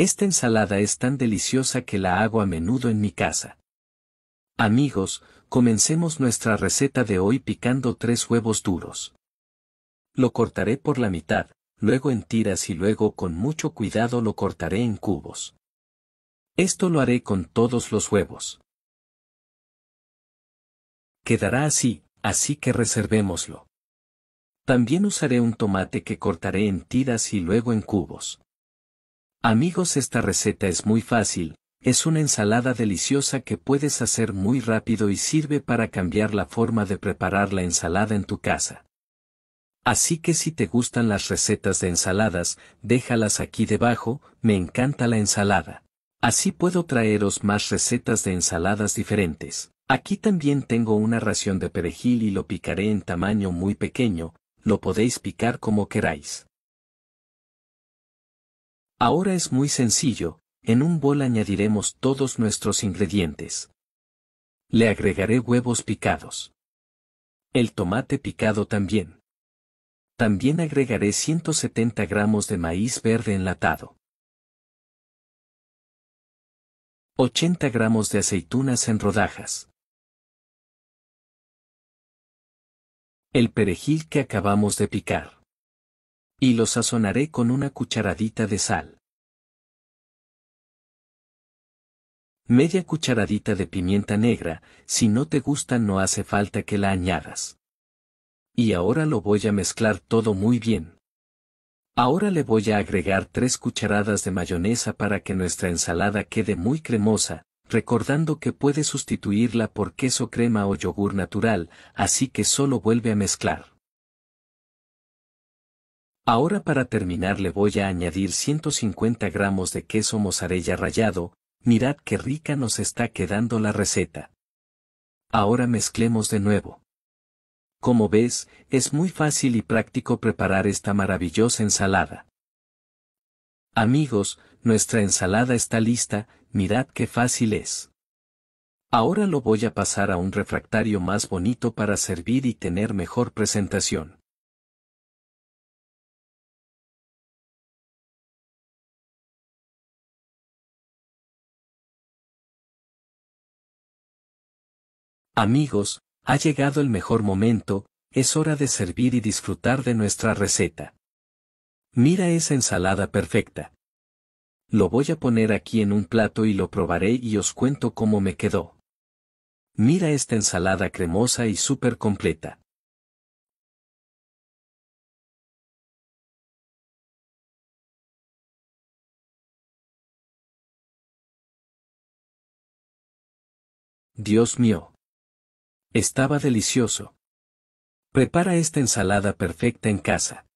Esta ensalada es tan deliciosa que la hago a menudo en mi casa. Amigos, comencemos nuestra receta de hoy picando tres huevos duros. Lo cortaré por la mitad, luego en tiras y luego con mucho cuidado lo cortaré en cubos. Esto lo haré con todos los huevos. Quedará así, así que reservémoslo. También usaré un tomate que cortaré en tiras y luego en cubos. Amigos esta receta es muy fácil, es una ensalada deliciosa que puedes hacer muy rápido y sirve para cambiar la forma de preparar la ensalada en tu casa. Así que si te gustan las recetas de ensaladas, déjalas aquí debajo, me encanta la ensalada. Así puedo traeros más recetas de ensaladas diferentes. Aquí también tengo una ración de perejil y lo picaré en tamaño muy pequeño, lo podéis picar como queráis. Ahora es muy sencillo, en un bol añadiremos todos nuestros ingredientes. Le agregaré huevos picados. El tomate picado también. También agregaré 170 gramos de maíz verde enlatado. 80 gramos de aceitunas en rodajas. El perejil que acabamos de picar. Y lo sazonaré con una cucharadita de sal. Media cucharadita de pimienta negra, si no te gusta no hace falta que la añadas. Y ahora lo voy a mezclar todo muy bien. Ahora le voy a agregar tres cucharadas de mayonesa para que nuestra ensalada quede muy cremosa, recordando que puedes sustituirla por queso crema o yogur natural, así que solo vuelve a mezclar. Ahora para terminar le voy a añadir 150 gramos de queso mozzarella rallado, mirad qué rica nos está quedando la receta. Ahora mezclemos de nuevo. Como ves, es muy fácil y práctico preparar esta maravillosa ensalada. Amigos, nuestra ensalada está lista, mirad qué fácil es. Ahora lo voy a pasar a un refractario más bonito para servir y tener mejor presentación. Amigos, ha llegado el mejor momento, es hora de servir y disfrutar de nuestra receta. Mira esa ensalada perfecta. Lo voy a poner aquí en un plato y lo probaré y os cuento cómo me quedó. Mira esta ensalada cremosa y súper completa. Dios mío. Estaba delicioso. Prepara esta ensalada perfecta en casa.